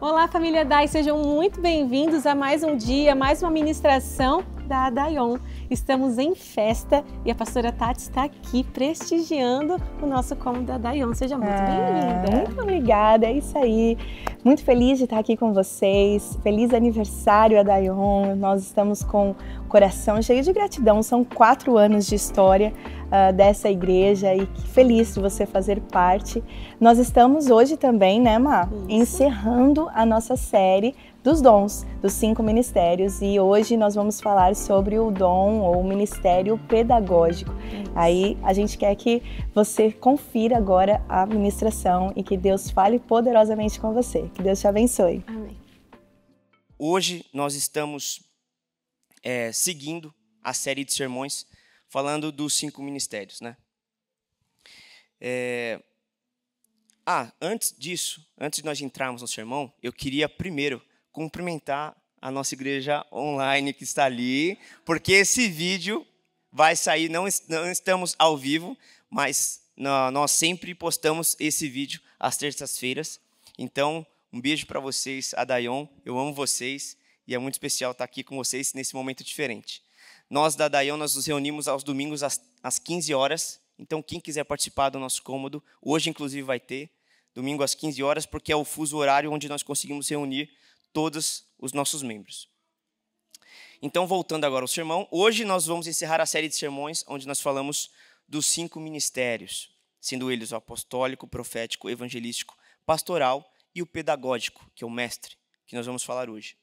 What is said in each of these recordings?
Olá, família DAI, sejam muito bem-vindos a mais um dia, mais uma ministração da DAION. Estamos em festa e a pastora Tati está aqui prestigiando o nosso Como da Dayon. Seja muito ah, bem-vinda. Muito obrigada, é isso aí. Muito feliz de estar aqui com vocês. Feliz aniversário a Dayon. Nós estamos com o coração cheio de gratidão. São quatro anos de história uh, dessa igreja e que feliz de você fazer parte. Nós estamos hoje também, né, Má? Isso. Encerrando a nossa série dos dons, dos cinco ministérios, e hoje nós vamos falar sobre o dom ou ministério pedagógico. Aí a gente quer que você confira agora a ministração e que Deus fale poderosamente com você. Que Deus te abençoe. Amém. Hoje nós estamos é, seguindo a série de sermões falando dos cinco ministérios, né? É... Ah, antes disso, antes de nós entrarmos no sermão, eu queria primeiro cumprimentar a nossa igreja online que está ali, porque esse vídeo vai sair, não, não estamos ao vivo, mas nós sempre postamos esse vídeo às terças-feiras. Então, um beijo para vocês, a Dayon, eu amo vocês e é muito especial estar tá aqui com vocês nesse momento diferente. Nós da Dayon nós nos reunimos aos domingos às, às 15 horas. Então, quem quiser participar do nosso cômodo, hoje inclusive vai ter, domingo às 15 horas, porque é o fuso horário onde nós conseguimos reunir todos os nossos membros. Então, voltando agora ao sermão, hoje nós vamos encerrar a série de sermões onde nós falamos dos cinco ministérios, sendo eles o apostólico, profético, evangelístico, pastoral e o pedagógico, que é o mestre, que nós vamos falar hoje.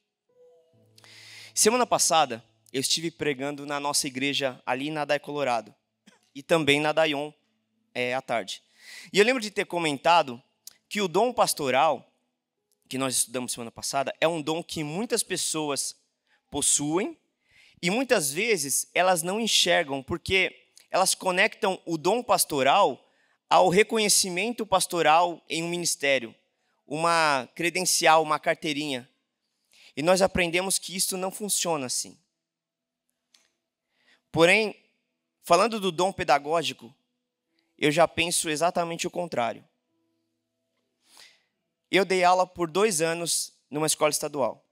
Semana passada, eu estive pregando na nossa igreja ali na Dai Colorado e também na Daion é, à tarde. E eu lembro de ter comentado que o dom pastoral que nós estudamos semana passada, é um dom que muitas pessoas possuem e muitas vezes elas não enxergam, porque elas conectam o dom pastoral ao reconhecimento pastoral em um ministério, uma credencial, uma carteirinha. E nós aprendemos que isso não funciona assim. Porém, falando do dom pedagógico, eu já penso exatamente o contrário. Eu dei aula por dois anos numa escola estadual.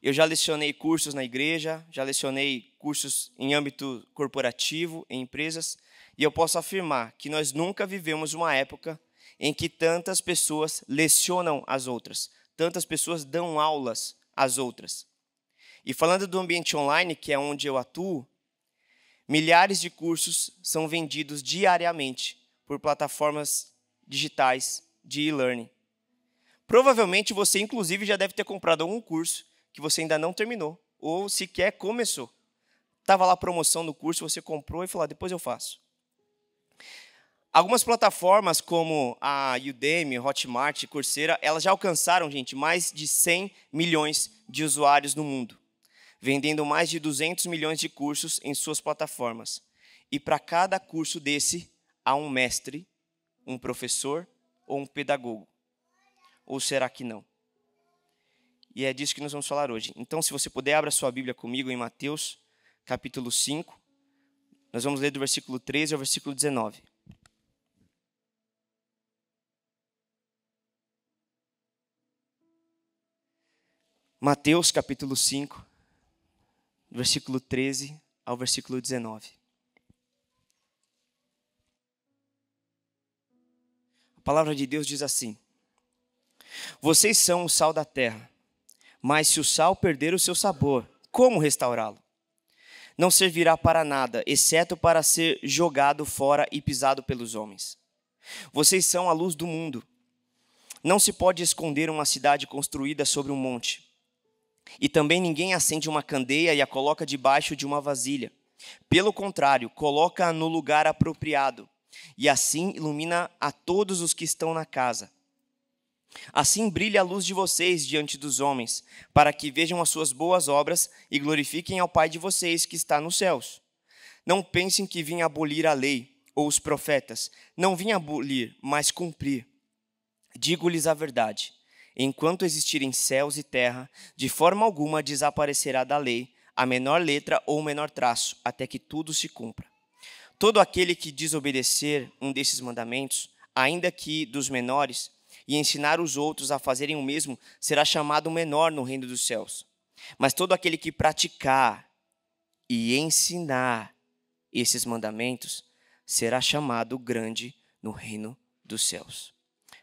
Eu já lecionei cursos na igreja, já lecionei cursos em âmbito corporativo, em empresas, e eu posso afirmar que nós nunca vivemos uma época em que tantas pessoas lecionam as outras, tantas pessoas dão aulas às outras. E falando do ambiente online, que é onde eu atuo, milhares de cursos são vendidos diariamente por plataformas digitais de e-learning. Provavelmente você, inclusive, já deve ter comprado algum curso que você ainda não terminou, ou sequer começou. Estava lá promoção no curso, você comprou e falou, ah, depois eu faço. Algumas plataformas como a Udemy, Hotmart, Coursera, elas já alcançaram, gente, mais de 100 milhões de usuários no mundo, vendendo mais de 200 milhões de cursos em suas plataformas. E para cada curso desse, há um mestre, um professor ou um pedagogo. Ou será que não? E é disso que nós vamos falar hoje. Então, se você puder, abra sua Bíblia comigo em Mateus, capítulo 5. Nós vamos ler do versículo 13 ao versículo 19. Mateus capítulo 5, versículo 13 ao versículo 19. A palavra de Deus diz assim: vocês são o sal da terra. Mas se o sal perder o seu sabor, como restaurá-lo? Não servirá para nada, exceto para ser jogado fora e pisado pelos homens. Vocês são a luz do mundo. Não se pode esconder uma cidade construída sobre um monte. E também ninguém acende uma candeia e a coloca debaixo de uma vasilha. Pelo contrário, coloca-a no lugar apropriado, e assim ilumina a todos os que estão na casa. Assim brilhe a luz de vocês diante dos homens, para que vejam as suas boas obras e glorifiquem ao Pai de vocês que está nos céus. Não pensem que vim abolir a lei ou os profetas. Não vim abolir, mas cumprir. Digo-lhes a verdade: enquanto existirem céus e terra, de forma alguma desaparecerá da lei a menor letra ou o menor traço, até que tudo se cumpra. Todo aquele que desobedecer um desses mandamentos, ainda que dos menores, e ensinar os outros a fazerem o mesmo, será chamado menor no reino dos céus. Mas todo aquele que praticar e ensinar esses mandamentos será chamado grande no reino dos céus.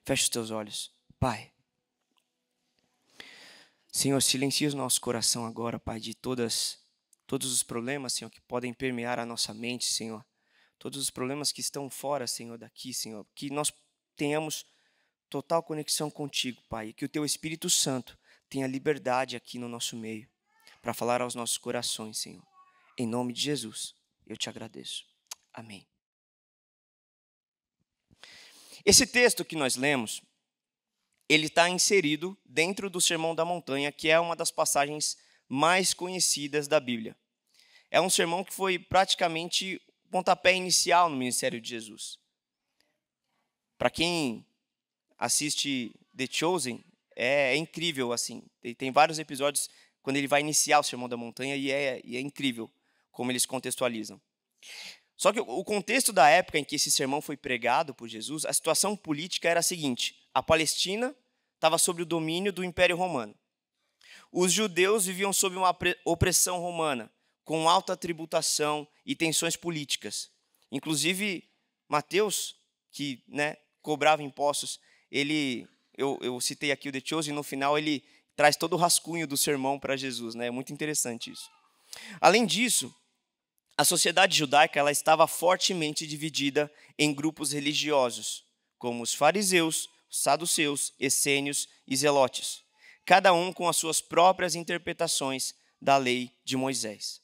Feche os teus olhos, Pai. Senhor, silencia o nosso coração agora, Pai, de todas todos os problemas, Senhor, que podem permear a nossa mente, Senhor. Todos os problemas que estão fora, Senhor, daqui, Senhor, que nós tenhamos total conexão contigo, Pai, e que o teu Espírito Santo tenha liberdade aqui no nosso meio para falar aos nossos corações, Senhor. Em nome de Jesus, eu te agradeço. Amém. Esse texto que nós lemos, ele está inserido dentro do Sermão da Montanha, que é uma das passagens mais conhecidas da Bíblia. É um sermão que foi praticamente o pontapé inicial no ministério de Jesus. Para quem assiste The Chosen, é, é incrível, assim. Tem, tem, vários episódios quando ele vai iniciar o Sermão da Montanha e é, e é incrível como eles contextualizam. Só que o contexto da época em que esse sermão foi pregado por Jesus, a situação política era a seguinte: a Palestina estava sob o domínio do Império Romano. Os judeus viviam sob uma opressão romana, com alta tributação e tensões políticas. Inclusive, Mateus, que né, cobrava impostos, ele, eu, eu citei aqui o The Chosen, no final ele traz todo o rascunho do sermão para Jesus, né? É muito interessante isso. Além disso, a sociedade judaica ela estava fortemente dividida em grupos religiosos, como os fariseus, saduceus, essênios e zelotes, cada um com as suas próprias interpretações da lei de Moisés.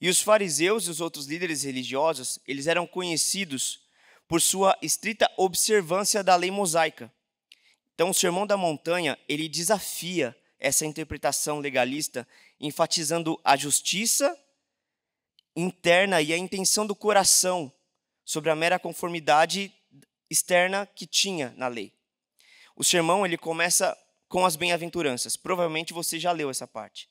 E os fariseus e os outros líderes religiosos, eles eram conhecidos por sua estrita observância da lei mosaica. Então, o Sermão da Montanha, ele desafia essa interpretação legalista, enfatizando a justiça interna e a intenção do coração sobre a mera conformidade externa que tinha na lei. O sermão ele começa com as bem-aventuranças. Provavelmente você já leu essa parte,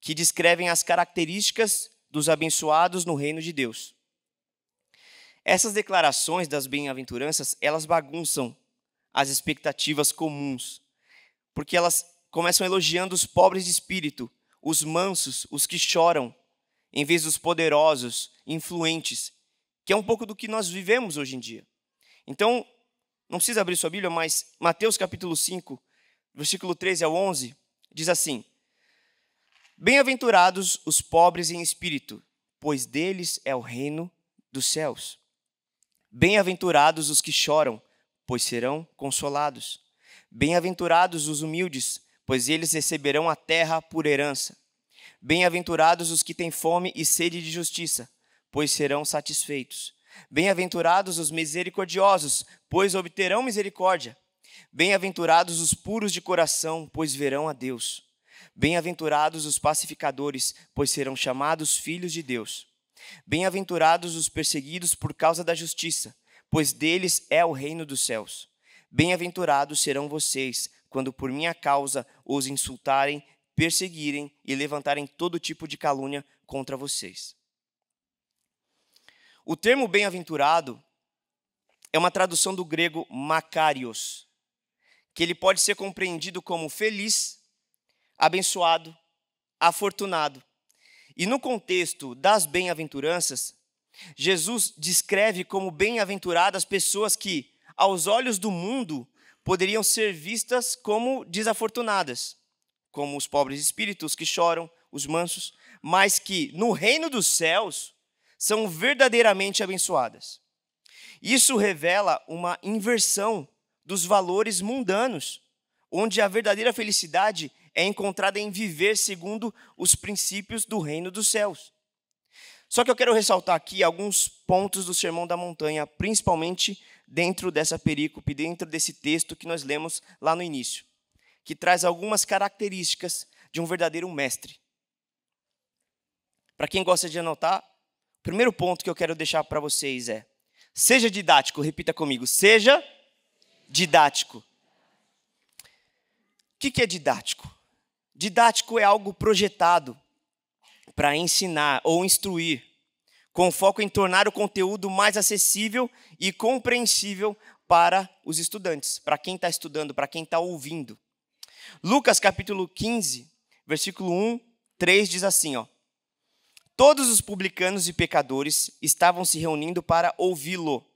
que descrevem as características dos abençoados no reino de Deus. Essas declarações das bem-aventuranças, elas bagunçam as expectativas comuns, porque elas começam elogiando os pobres de espírito, os mansos, os que choram, em vez dos poderosos, influentes, que é um pouco do que nós vivemos hoje em dia. Então, não precisa abrir sua Bíblia, mas Mateus capítulo 5, versículo 13 ao 11, diz assim: Bem-aventurados os pobres em espírito, pois deles é o reino dos céus. Bem-aventurados os que choram, pois serão consolados. Bem-aventurados os humildes, pois eles receberão a terra por herança. Bem-aventurados os que têm fome e sede de justiça, pois serão satisfeitos. Bem-aventurados os misericordiosos, pois obterão misericórdia. Bem-aventurados os puros de coração, pois verão a Deus. Bem-aventurados os pacificadores, pois serão chamados filhos de Deus. Bem-aventurados os perseguidos por causa da justiça, pois deles é o reino dos céus. Bem-aventurados serão vocês quando por minha causa os insultarem, perseguirem e levantarem todo tipo de calúnia contra vocês. O termo bem-aventurado é uma tradução do grego makarios, que ele pode ser compreendido como feliz, abençoado, afortunado e no contexto das bem-aventuranças, Jesus descreve como bem-aventuradas pessoas que, aos olhos do mundo, poderiam ser vistas como desafortunadas, como os pobres espíritos que choram, os mansos, mas que, no reino dos céus, são verdadeiramente abençoadas. Isso revela uma inversão dos valores mundanos, onde a verdadeira felicidade é encontrada em viver segundo os princípios do reino dos céus. Só que eu quero ressaltar aqui alguns pontos do Sermão da Montanha, principalmente dentro dessa perícope, dentro desse texto que nós lemos lá no início, que traz algumas características de um verdadeiro mestre. Para quem gosta de anotar, o primeiro ponto que eu quero deixar para vocês é: seja didático, repita comigo, seja didático. O que, que é didático? Didático é algo projetado para ensinar ou instruir, com foco em tornar o conteúdo mais acessível e compreensível para os estudantes, para quem está estudando, para quem está ouvindo. Lucas capítulo 15, versículo 1, 3 diz assim: ó, Todos os publicanos e pecadores estavam se reunindo para ouvi-lo,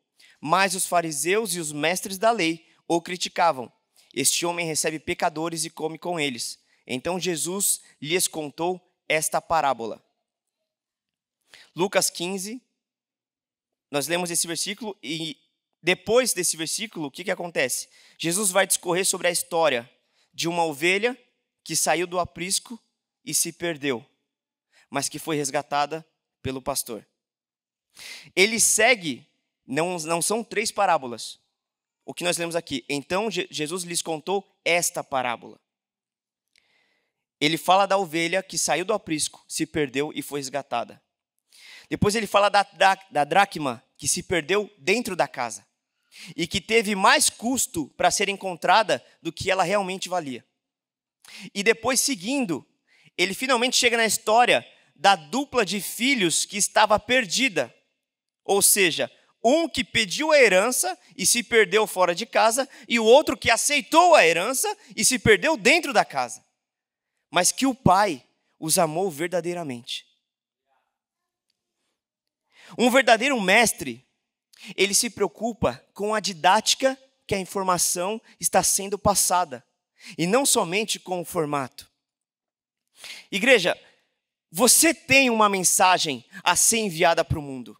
mas os fariseus e os mestres da lei o criticavam. Este homem recebe pecadores e come com eles. Então Jesus lhes contou esta parábola. Lucas 15, nós lemos esse versículo e depois desse versículo, o que, que acontece? Jesus vai discorrer sobre a história de uma ovelha que saiu do aprisco e se perdeu, mas que foi resgatada pelo pastor. Ele segue, não, não são três parábolas. O que nós lemos aqui. Então Jesus lhes contou esta parábola. Ele fala da ovelha que saiu do aprisco, se perdeu e foi resgatada. Depois ele fala da, da, da dracma que se perdeu dentro da casa e que teve mais custo para ser encontrada do que ela realmente valia. E depois, seguindo, ele finalmente chega na história da dupla de filhos que estava perdida. Ou seja, um que pediu a herança e se perdeu fora de casa, e o outro que aceitou a herança e se perdeu dentro da casa mas que o Pai os amou verdadeiramente. Um verdadeiro mestre, ele se preocupa com a didática que a informação está sendo passada, e não somente com o formato. Igreja, você tem uma mensagem a ser enviada para o mundo.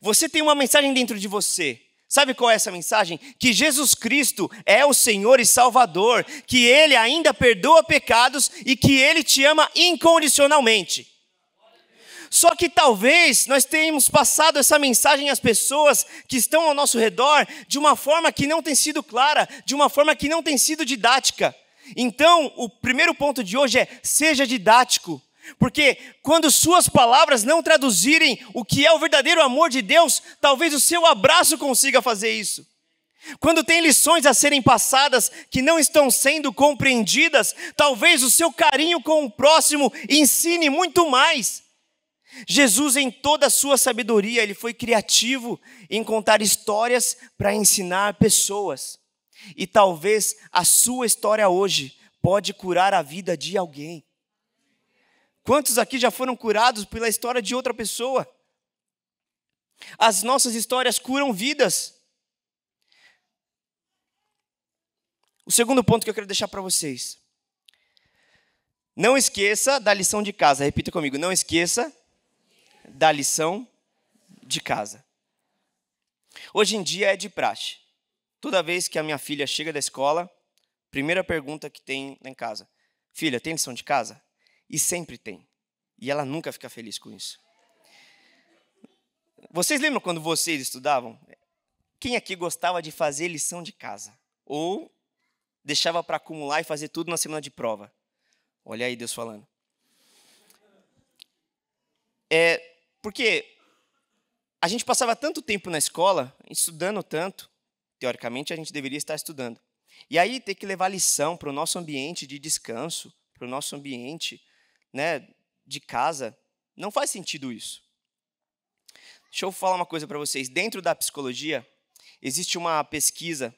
Você tem uma mensagem dentro de você. Sabe qual é essa mensagem? Que Jesus Cristo é o Senhor e Salvador, que Ele ainda perdoa pecados e que Ele te ama incondicionalmente. Só que talvez nós tenhamos passado essa mensagem às pessoas que estão ao nosso redor de uma forma que não tem sido clara, de uma forma que não tem sido didática. Então, o primeiro ponto de hoje é: seja didático porque quando suas palavras não traduzirem o que é o verdadeiro amor de Deus, talvez o seu abraço consiga fazer isso. Quando tem lições a serem passadas que não estão sendo compreendidas, talvez o seu carinho com o próximo ensine muito mais. Jesus, em toda a sua sabedoria, ele foi criativo em contar histórias para ensinar pessoas. E talvez a sua história hoje pode curar a vida de alguém. Quantos aqui já foram curados pela história de outra pessoa? As nossas histórias curam vidas. O segundo ponto que eu quero deixar para vocês. Não esqueça da lição de casa. Repita comigo. Não esqueça da lição de casa. Hoje em dia é de praxe. Toda vez que a minha filha chega da escola, primeira pergunta que tem em casa: Filha, tem lição de casa? E sempre tem. E ela nunca fica feliz com isso. Vocês lembram quando vocês estudavam? Quem aqui gostava de fazer lição de casa? Ou deixava para acumular e fazer tudo na semana de prova? Olha aí Deus falando. É, porque a gente passava tanto tempo na escola, estudando tanto, teoricamente a gente deveria estar estudando. E aí ter que levar lição para o nosso ambiente de descanso, para o nosso ambiente né, de casa. Não faz sentido isso. Deixa eu falar uma coisa para vocês. Dentro da psicologia, existe uma pesquisa,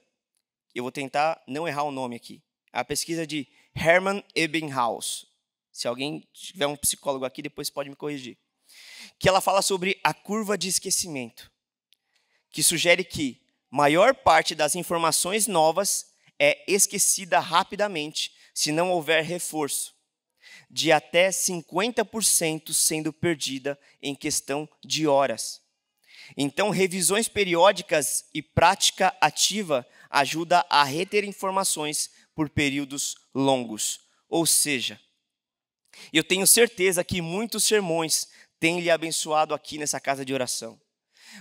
eu vou tentar não errar o nome aqui. A pesquisa de Hermann Ebbinghaus. Se alguém tiver um psicólogo aqui, depois pode me corrigir. Que ela fala sobre a curva de esquecimento, que sugere que maior parte das informações novas é esquecida rapidamente se não houver reforço de até 50% sendo perdida em questão de horas. Então, revisões periódicas e prática ativa ajuda a reter informações por períodos longos. Ou seja, eu tenho certeza que muitos sermões têm lhe abençoado aqui nessa casa de oração.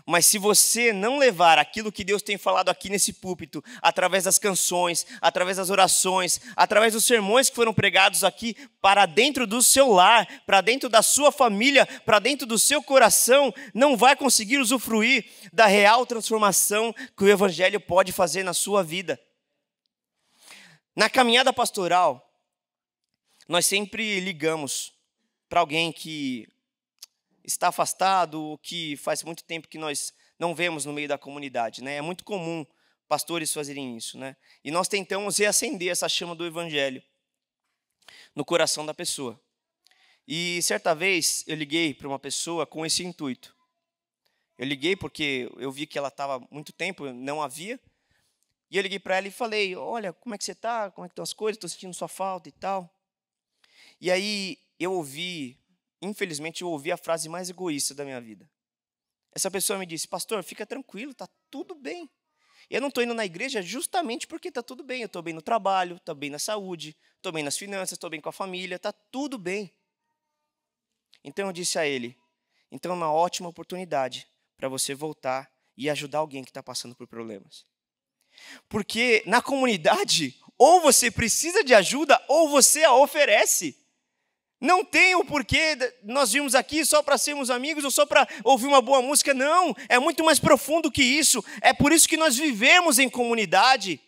Mas se você não levar aquilo que Deus tem falado aqui nesse púlpito, através das canções, através das orações, através dos sermões que foram pregados aqui, para dentro do seu lar, para dentro da sua família, para dentro do seu coração, não vai conseguir usufruir da real transformação que o Evangelho pode fazer na sua vida. Na caminhada pastoral, nós sempre ligamos para alguém que está afastado, ou que faz muito tempo que nós não vemos no meio da comunidade. Né? É muito comum pastores fazerem isso. Né? E nós tentamos reacender essa chama do evangelho no coração da pessoa. E certa vez eu liguei para uma pessoa com esse intuito. Eu liguei porque eu vi que ela estava muito tempo, não havia. E eu liguei para ela e falei: Olha, como é que você está? Como é que estão as coisas? Estou sentindo sua falta e tal. E aí eu ouvi infelizmente, eu ouvi a frase mais egoísta da minha vida. Essa pessoa me disse: Pastor, fica tranquilo, está tudo bem. Eu não estou indo na igreja justamente porque está tudo bem. Eu estou bem no trabalho, estou bem na saúde, estou bem nas finanças, estou bem com a família, está tudo bem. Então eu disse a ele: então é uma ótima oportunidade para você voltar e ajudar alguém que está passando por problemas. Porque na comunidade, ou você precisa de ajuda, ou você a oferece. Não tem o porquê nós vimos aqui só para sermos amigos ou só para ouvir uma boa música. Não, é muito mais profundo que isso. É por isso que nós vivemos em comunidade.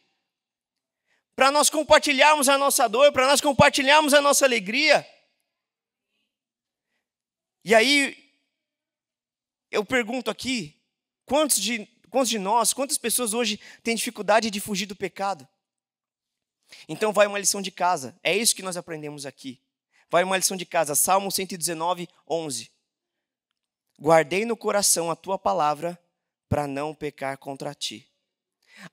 Para nós compartilharmos a nossa dor, para nós compartilharmos a nossa alegria. E aí, eu pergunto aqui: quantos de, quantos de nós, quantas pessoas hoje têm dificuldade de fugir do pecado? Então, vai uma lição de casa. É isso que nós aprendemos aqui. Vai uma lição de casa, Salmo 119, 11. Guardei no coração a tua palavra para não pecar contra ti.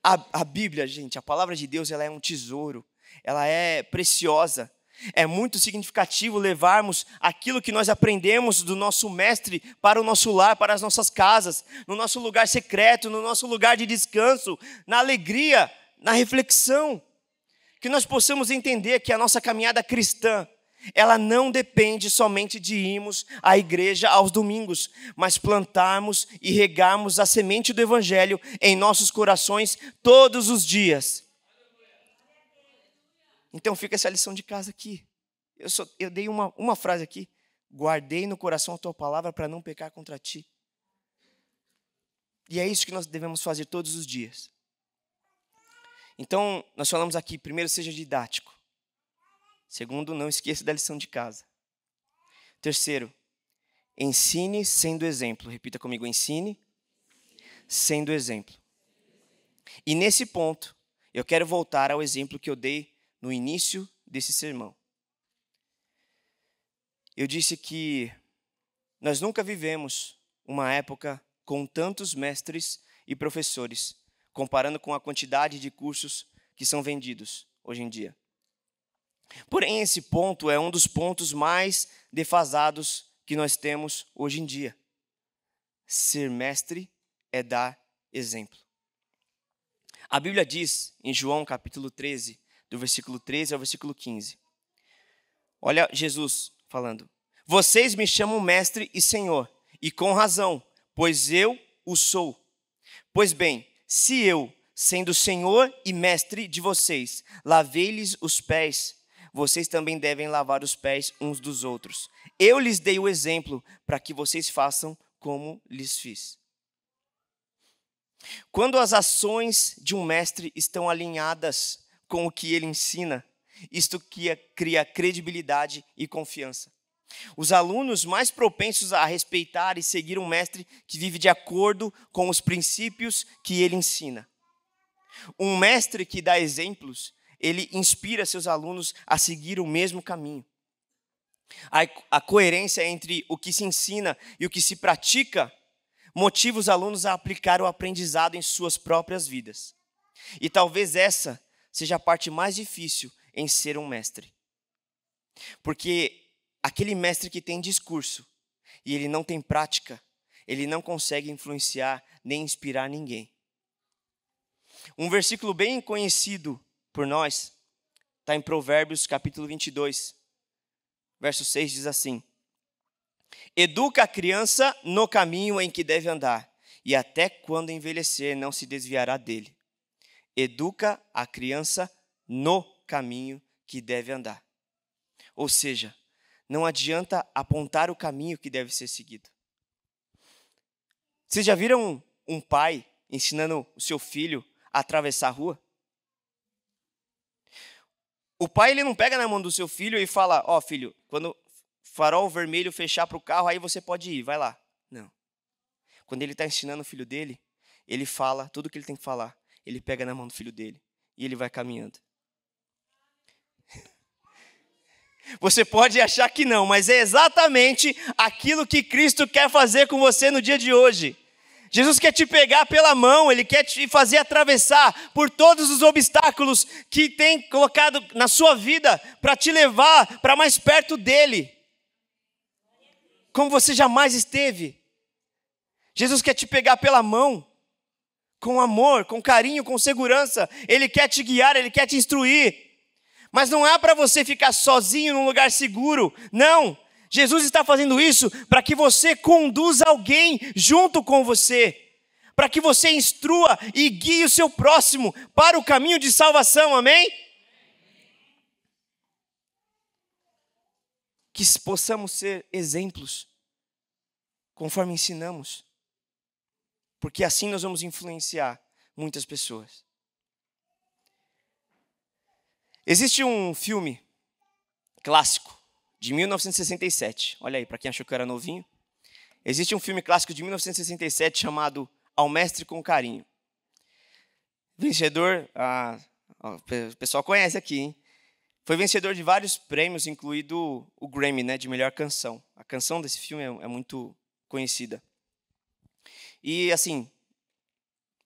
A, a, Bíblia, gente, a palavra de Deus, ela é um tesouro, ela é preciosa. É muito significativo levarmos aquilo que nós aprendemos do nosso mestre para o nosso lar, para as nossas casas, no nosso lugar secreto, no nosso lugar de descanso, na alegria, na reflexão. Que nós possamos entender que a nossa caminhada cristã ela não depende somente de irmos à igreja aos domingos, mas plantarmos e regarmos a semente do Evangelho em nossos corações todos os dias. Então fica essa lição de casa aqui. Eu, só, eu dei uma, uma frase aqui. Guardei no coração a tua palavra para não pecar contra ti. E é isso que nós devemos fazer todos os dias. Então, nós falamos aqui, primeiro seja didático. Segundo, não esqueça da lição de casa. Terceiro, ensine sendo exemplo. Repita comigo: ensine sendo exemplo. E nesse ponto, eu quero voltar ao exemplo que eu dei no início desse sermão. Eu disse que nós nunca vivemos uma época com tantos mestres e professores, comparando com a quantidade de cursos que são vendidos hoje em dia. Porém, esse ponto é um dos pontos mais defasados que nós temos hoje em dia. Ser mestre é dar exemplo. A Bíblia diz em João capítulo 13, do versículo 13 ao versículo 15. Olha Jesus falando: Vocês me chamam mestre e senhor, e com razão, pois eu o sou. Pois bem, se eu, sendo senhor e mestre de vocês, lavei-lhes os pés, vocês também devem lavar os pés uns dos outros. Eu lhes dei o exemplo para que vocês façam como lhes fiz. Quando as ações de um mestre estão alinhadas com o que ele ensina, isto cria credibilidade e confiança. Os alunos mais propensos a respeitar e seguir um mestre que vive de acordo com os princípios que ele ensina. Um mestre que dá exemplos ele inspira seus alunos a seguir o mesmo caminho. A, coerência entre o que se ensina e o que se pratica motiva os alunos a aplicar o aprendizado em suas próprias vidas. E talvez essa seja a parte mais difícil em ser um mestre. Porque aquele mestre que tem discurso e ele não tem prática, ele não consegue influenciar nem inspirar ninguém. Um versículo bem conhecido por nós está em Provérbios capítulo 22, verso 6 diz assim: Educa a criança no caminho em que deve andar, e até quando envelhecer não se desviará dele. Educa a criança no caminho que deve andar. Ou seja, não adianta apontar o caminho que deve ser seguido. Vocês já viram um, pai ensinando o seu filho a atravessar a rua? O pai ele não pega na mão do seu filho e fala: Ó, oh, filho, quando o farol vermelho fechar para o carro, aí você pode ir, vai lá. Não. Quando ele está ensinando o filho dele, ele fala tudo o que ele tem que falar. Ele pega na mão do filho dele e ele vai caminhando. Você pode achar que não, mas é exatamente aquilo que Cristo quer fazer com você no dia de hoje. Jesus quer te pegar pela mão, Ele quer te fazer atravessar por todos os obstáculos que tem colocado na sua vida para te levar para mais perto dEle, como você jamais esteve. Jesus quer te pegar pela mão, com amor, com carinho, com segurança. Ele quer te guiar, Ele quer te instruir. Mas não é para você ficar sozinho num lugar seguro, não. Jesus está fazendo isso para que você conduza alguém junto com você, para que você instrua e guie o seu próximo para o caminho de salvação, amém? Que possamos ser exemplos, conforme ensinamos, porque assim nós vamos influenciar muitas pessoas. Existe um filme clássico de 1967. Olha aí, para quem achou que era novinho. Existe um filme clássico de 1967 chamado Ao Mestre com Carinho. Vencedor, ah, o pessoal conhece aqui, hein? Foi vencedor de vários prêmios, incluído o Grammy, né, de melhor canção. A canção desse filme é, é muito conhecida. E, assim,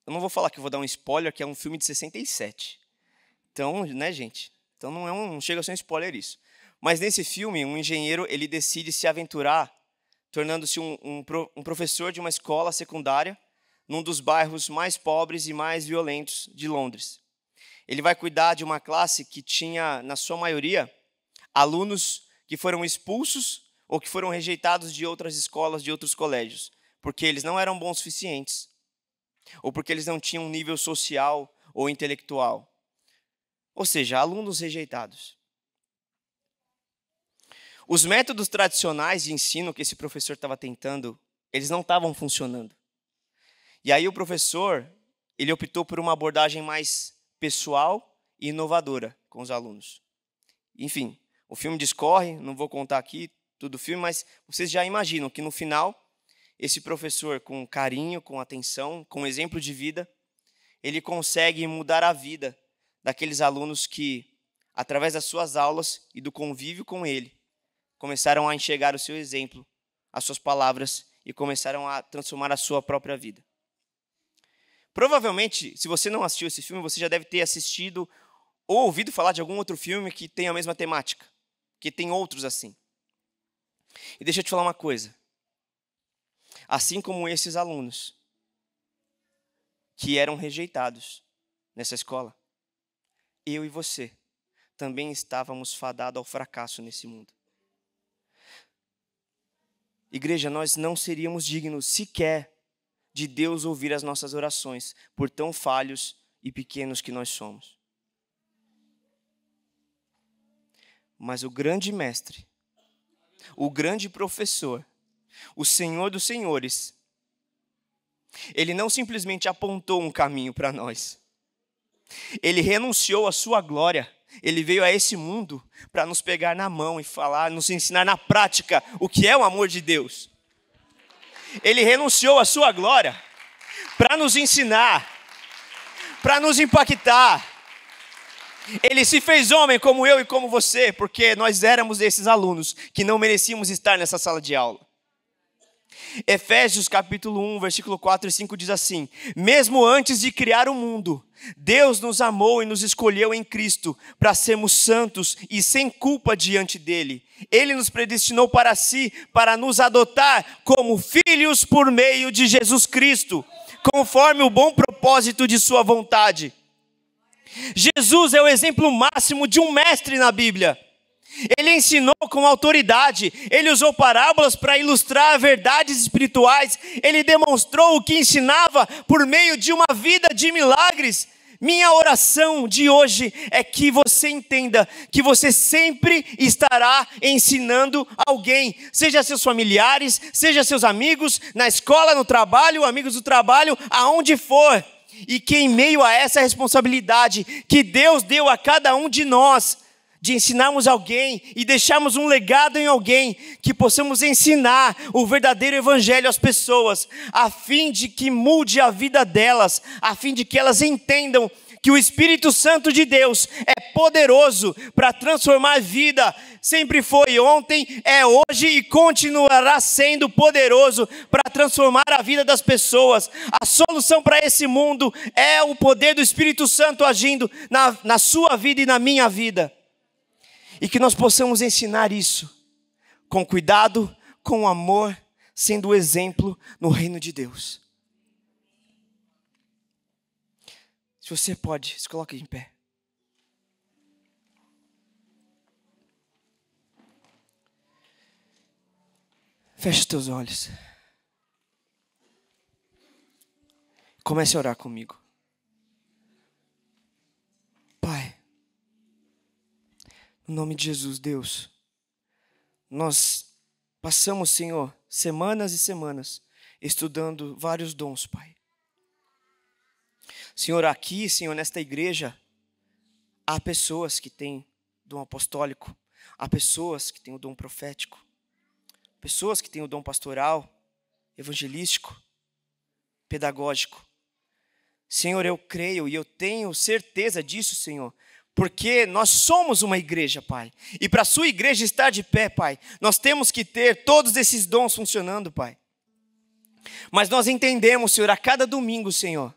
eu não vou falar que vou dar um spoiler, que é um filme de 67. Então, né, gente? Então não, é um, não chega a ser um spoiler isso. Mas nesse filme, um engenheiro ele decide se aventurar, tornando-se um, um, um professor de uma escola secundária num dos bairros mais pobres e mais violentos de Londres. Ele vai cuidar de uma classe que tinha, na sua maioria, alunos que foram expulsos ou que foram rejeitados de outras escolas, de outros colégios, porque eles não eram bons suficientes, ou porque eles não tinham um nível social ou intelectual. Ou seja, alunos rejeitados. Os métodos tradicionais de ensino que esse professor estava tentando, eles não estavam funcionando. E aí o professor, ele optou por uma abordagem mais pessoal e inovadora com os alunos. Enfim, o filme discorre, não vou contar aqui tudo o filme, mas vocês já imaginam que no final esse professor com carinho, com atenção, com exemplo de vida, ele consegue mudar a vida daqueles alunos que, através das suas aulas e do convívio com ele, começaram a enxergar o seu exemplo, as suas palavras e começaram a transformar a sua própria vida. Provavelmente, se você não assistiu esse filme, você já deve ter assistido ou ouvido falar de algum outro filme que tem a mesma temática, que tem outros assim. E deixa eu te falar uma coisa. Assim como esses alunos que eram rejeitados nessa escola, eu e você também estávamos fadados ao fracasso nesse mundo. Igreja, nós não seríamos dignos sequer de Deus ouvir as nossas orações, por tão falhos e pequenos que nós somos. Mas o grande mestre, o grande professor, o Senhor dos Senhores, ele não simplesmente apontou um caminho para nós, ele renunciou à sua glória ele veio a esse mundo para nos pegar na mão e falar, nos ensinar na prática o que é o amor de Deus. Ele renunciou à sua glória para nos ensinar, para nos impactar. Ele se fez homem como eu e como você, porque nós éramos esses alunos que não merecíamos estar nessa sala de aula. Efésios capítulo 1, versículo 4 e 5 diz assim: Mesmo antes de criar o mundo, Deus nos amou e nos escolheu em Cristo para sermos santos e sem culpa diante dele. Ele nos predestinou para si, para nos adotar como filhos por meio de Jesus Cristo, conforme o bom propósito de sua vontade. Jesus é o exemplo máximo de um mestre na Bíblia. Ele ensinou com autoridade, ele usou parábolas para ilustrar verdades espirituais, ele demonstrou o que ensinava por meio de uma vida de milagres. Minha oração de hoje é que você entenda que você sempre estará ensinando alguém, seja seus familiares, seja seus amigos, na escola, no trabalho, amigos do trabalho, aonde for. E que em meio a essa responsabilidade que Deus deu a cada um de nós, de ensinarmos alguém e deixarmos um legado em alguém que possamos ensinar o verdadeiro evangelho às pessoas, a fim de que mude a vida delas, a fim de que elas entendam que o Espírito Santo de Deus é poderoso para transformar a vida, sempre foi ontem, é hoje e continuará sendo poderoso para transformar a vida das pessoas. A solução para esse mundo é o poder do Espírito Santo agindo na, na sua vida e na minha vida. E que nós possamos ensinar isso com cuidado, com amor, sendo exemplo no reino de Deus. Se você pode, se coloque em pé. Feche teus olhos. Comece a orar comigo. Em nome de Jesus, Deus. Nós passamos, Senhor, semanas e semanas estudando vários dons, Pai. Senhor, aqui, Senhor, nesta igreja, há pessoas que têm dom apostólico, há pessoas que têm o dom profético, pessoas que têm o dom pastoral, evangelístico, pedagógico. Senhor, eu creio e eu tenho certeza disso, Senhor, porque nós somos uma igreja, Pai. E para a sua igreja estar de pé, Pai, nós temos que ter todos esses dons funcionando, Pai. Mas nós entendemos, Senhor, a cada domingo, Senhor,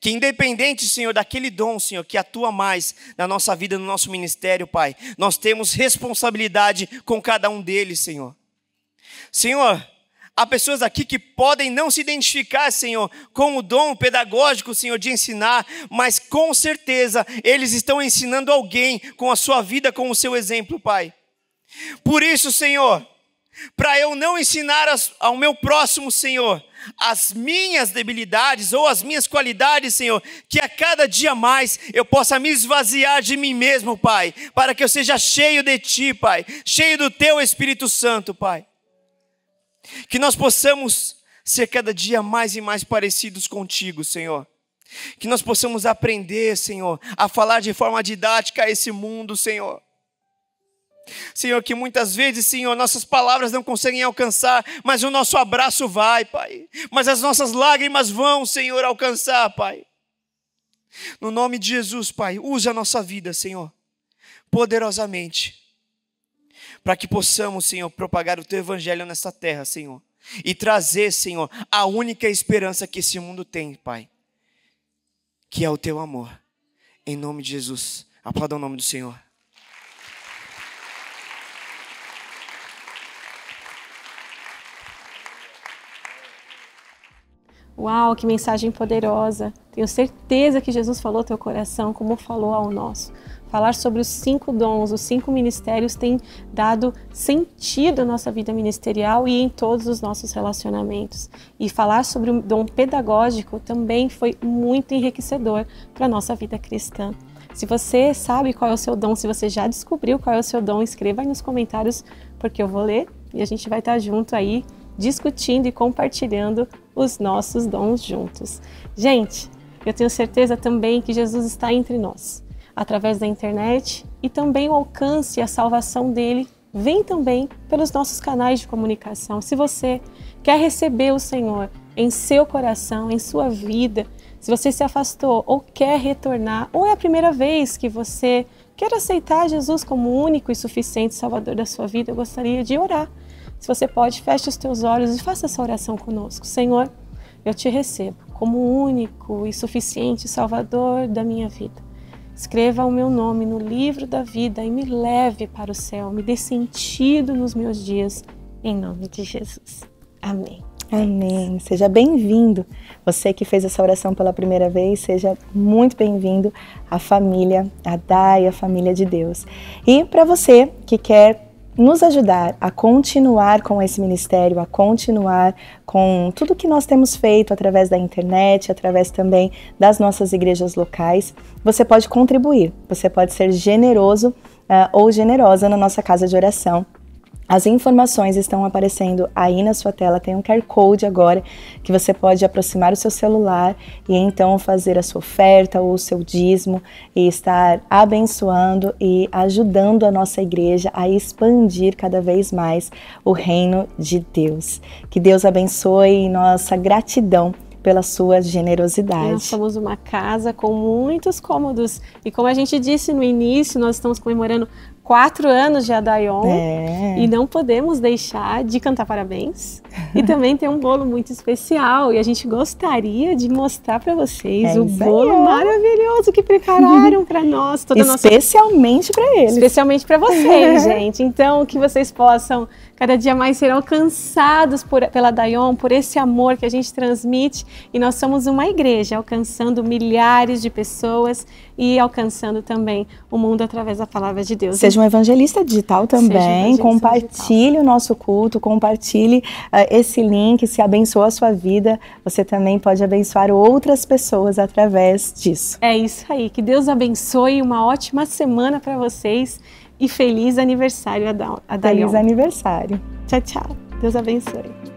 que independente, Senhor, daquele dom, Senhor, que atua mais na nossa vida, no nosso ministério, Pai, nós temos responsabilidade com cada um deles, Senhor. Senhor, Há pessoas aqui que podem não se identificar, Senhor, com o dom pedagógico, Senhor, de ensinar, mas com certeza eles estão ensinando alguém com a sua vida, com o seu exemplo, Pai. Por isso, Senhor, para eu não ensinar ao meu próximo, Senhor, as minhas debilidades ou as minhas qualidades, Senhor, que a cada dia mais eu possa me esvaziar de mim mesmo, Pai, para que eu seja cheio de Ti, Pai, cheio do Teu Espírito Santo, Pai. Que nós possamos ser cada dia mais e mais parecidos contigo, Senhor. Que nós possamos aprender, Senhor, a falar de forma didática a esse mundo, Senhor. Senhor, que muitas vezes, Senhor, nossas palavras não conseguem alcançar, mas o nosso abraço vai, Pai. Mas as nossas lágrimas vão, Senhor, alcançar, Pai. No nome de Jesus, Pai, use a nossa vida, Senhor, poderosamente para que possamos, Senhor, propagar o teu evangelho nessa terra, Senhor, e trazer, Senhor, a única esperança que esse mundo tem, Pai, que é o teu amor. Em nome de Jesus. Aplauda o nome do Senhor. Uau, que mensagem poderosa! Tenho certeza que Jesus falou ao teu coração, como falou ao nosso falar sobre os cinco dons, os cinco ministérios tem dado sentido à nossa vida ministerial e em todos os nossos relacionamentos. E falar sobre o dom pedagógico também foi muito enriquecedor para a nossa vida cristã. Se você sabe qual é o seu dom, se você já descobriu qual é o seu dom, escreva aí nos comentários, porque eu vou ler e a gente vai estar tá junto aí discutindo e compartilhando os nossos dons juntos. Gente, eu tenho certeza também que Jesus está entre nós através da internet e também o alcance e a salvação dele vem também pelos nossos canais de comunicação. Se você quer receber o Senhor em seu coração, em sua vida, se você se afastou ou quer retornar, ou é a primeira vez que você quer aceitar Jesus como único e suficiente Salvador da sua vida, eu gostaria de orar. Se você pode, feche os teus olhos e faça essa oração conosco. Senhor, eu te recebo como único e suficiente Salvador da minha vida. Escreva o meu nome no livro da vida e me leve para o céu, me dê sentido nos meus dias, em nome de Jesus. Amém. Amém. Seja bem-vindo. Você que fez essa oração pela primeira vez, seja muito bem-vindo à família, à DAI, à família de Deus. E para você que quer nos ajudar a continuar com esse ministério, a continuar com tudo que nós temos feito através da internet, através também das nossas igrejas locais, você pode contribuir, você pode ser generoso uh, ou generosa na nossa casa de oração. As informações estão aparecendo aí na sua tela. Tem um QR Code agora que você pode aproximar o seu celular e então fazer a sua oferta ou o seu dízimo e estar abençoando e ajudando a nossa igreja a expandir cada vez mais o reino de Deus. Que Deus abençoe nossa gratidão pela sua é generosidade. Nós somos uma casa com muitos cômodos e como a gente disse no início, nós estamos comemorando quatro anos já da é. e não podemos deixar de cantar parabéns. E também tem um bolo muito especial e a gente gostaria de mostrar para vocês é o bolo aí. maravilhoso que prepararam para nós, toda especialmente nossa... para eles, especialmente para vocês, gente. Então que vocês possam cada dia mais serão alcançados por, pela Dayon, por esse amor que a gente transmite. E nós somos uma igreja alcançando milhares de pessoas e alcançando também o mundo através da palavra de Deus. Seja um evangelista digital também, evangelista compartilhe digital. o nosso culto, compartilhe uh, esse link, se abençoa a sua vida, você também pode abençoar outras pessoas através disso. É isso aí, que Deus abençoe, uma ótima semana para vocês e feliz aniversário a, Feliz aniversário. Tchau, tchau. Deus abençoe.